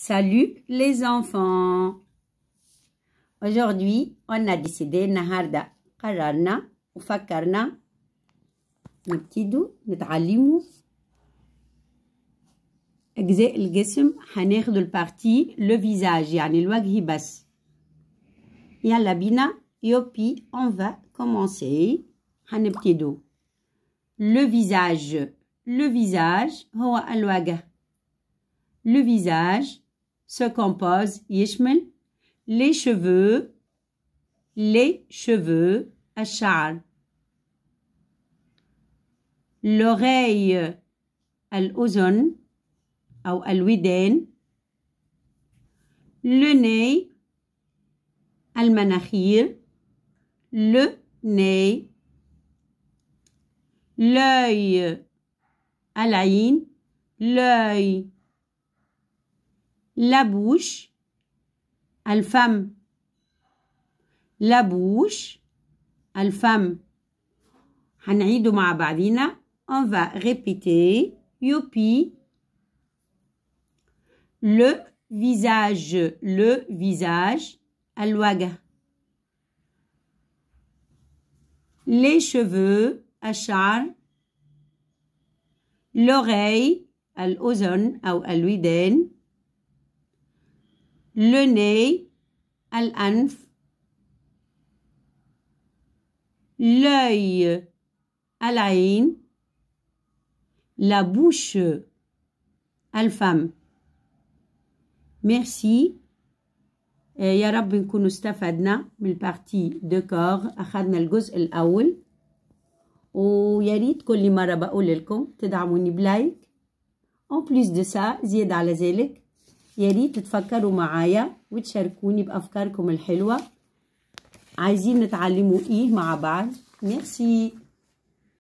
Salut les enfants. Aujourd'hui, on a décidé naharda qararna ou fakarna nabtidu nitalimu exe el gism haneghdu le parti le visage yani lwajhi bas. Yalla bina yopi on va commencer hanabtidu le visage le visage هو الوجه le visage se compose Yishmel, les cheveux, les cheveux, à char, L'oreille, Al-Ozon, ou al Le nez, Al-Manahir. Le nez. L'œil, Alain. L'œil, la bouche, al femme. la bouche, al femme. On va répéter Yopi. Le visage, le visage, al Les cheveux, ashar. L'oreille, al-ozon ou al le nez الأنف l'œil العين la bouche الفم ميرسي يا رب نكون استفدنا من البارتي دو كور أخذنا الجزء الأول ويا ريت كل مرة بقول لكم تدعموني بلايك اون بليس دو سا زيادة على ذلك يا ريت تفكروا معايا وتشاركوني بأفكاركم الحلوة عايزين نتعلموا إيه مع بعض ميرسي